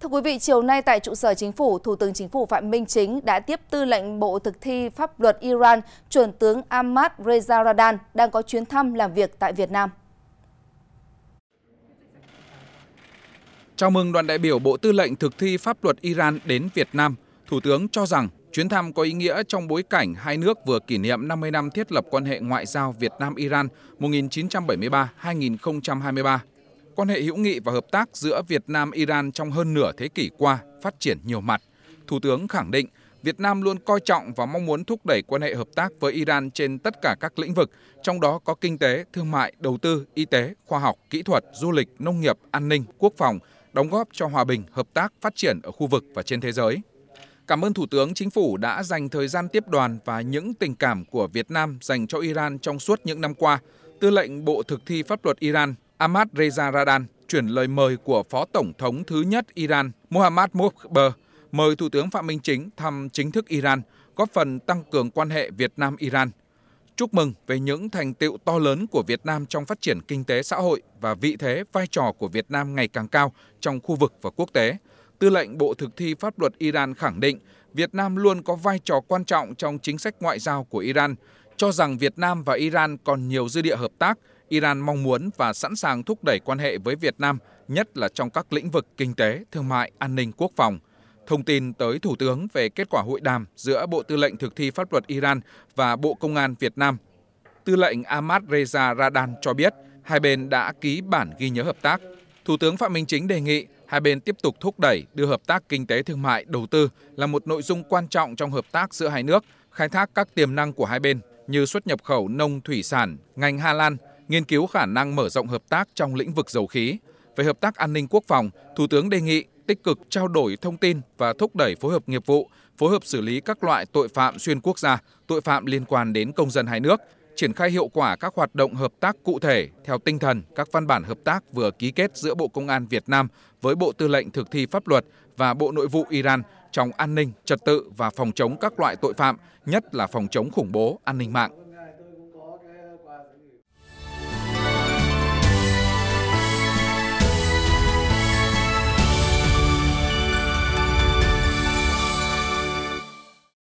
Thưa quý vị, chiều nay tại trụ sở chính phủ, Thủ tướng Chính phủ Phạm Minh Chính đã tiếp tư lệnh Bộ Thực thi Pháp luật Iran, chuẩn tướng Ahmad Reza Radan đang có chuyến thăm làm việc tại Việt Nam. Chào mừng đoàn đại biểu Bộ Tư lệnh Thực thi Pháp luật Iran đến Việt Nam. Thủ tướng cho rằng chuyến thăm có ý nghĩa trong bối cảnh hai nước vừa kỷ niệm 50 năm thiết lập quan hệ ngoại giao Việt Nam-Iran 1973-2023 Quan hệ hữu nghị và hợp tác giữa Việt Nam Iran trong hơn nửa thế kỷ qua phát triển nhiều mặt. Thủ tướng khẳng định Việt Nam luôn coi trọng và mong muốn thúc đẩy quan hệ hợp tác với Iran trên tất cả các lĩnh vực, trong đó có kinh tế, thương mại, đầu tư, y tế, khoa học, kỹ thuật, du lịch, nông nghiệp, an ninh, quốc phòng, đóng góp cho hòa bình, hợp tác, phát triển ở khu vực và trên thế giới. Cảm ơn Thủ tướng Chính phủ đã dành thời gian tiếp đoàn và những tình cảm của Việt Nam dành cho Iran trong suốt những năm qua. Tư lệnh Bộ Thực thi Pháp luật Iran Ahmad Reza Radan chuyển lời mời của Phó Tổng thống thứ nhất Iran Mohammad Mokhber mời Thủ tướng Phạm Minh Chính thăm chính thức Iran, góp phần tăng cường quan hệ Việt Nam-Iran. Chúc mừng về những thành tiệu to lớn của Việt Nam trong phát triển kinh tế xã hội và vị thế vai trò của Việt Nam ngày càng cao trong khu vực và quốc tế. Tư lệnh Bộ Thực thi Pháp luật Iran khẳng định Việt Nam luôn có vai trò quan trọng trong chính sách ngoại giao của Iran, cho rằng Việt Nam và Iran còn nhiều dư địa hợp tác, Iran mong muốn và sẵn sàng thúc đẩy quan hệ với Việt Nam, nhất là trong các lĩnh vực kinh tế, thương mại, an ninh quốc phòng. Thông tin tới Thủ tướng về kết quả hội đàm giữa Bộ Tư lệnh Thực thi Pháp luật Iran và Bộ Công an Việt Nam. Tư lệnh Ahmad Reza Radan cho biết, hai bên đã ký bản ghi nhớ hợp tác. Thủ tướng Phạm Minh Chính đề nghị hai bên tiếp tục thúc đẩy đưa hợp tác kinh tế thương mại đầu tư là một nội dung quan trọng trong hợp tác giữa hai nước, khai thác các tiềm năng của hai bên như xuất nhập khẩu nông thủy sản, ngành Hà Lan – nghiên cứu khả năng mở rộng hợp tác trong lĩnh vực dầu khí. Về hợp tác an ninh quốc phòng, Thủ tướng đề nghị tích cực trao đổi thông tin và thúc đẩy phối hợp nghiệp vụ, phối hợp xử lý các loại tội phạm xuyên quốc gia, tội phạm liên quan đến công dân hai nước, triển khai hiệu quả các hoạt động hợp tác cụ thể theo tinh thần các văn bản hợp tác vừa ký kết giữa Bộ Công an Việt Nam với Bộ Tư lệnh Thực thi pháp luật và Bộ Nội vụ Iran trong an ninh, trật tự và phòng chống các loại tội phạm, nhất là phòng chống khủng bố, an ninh mạng.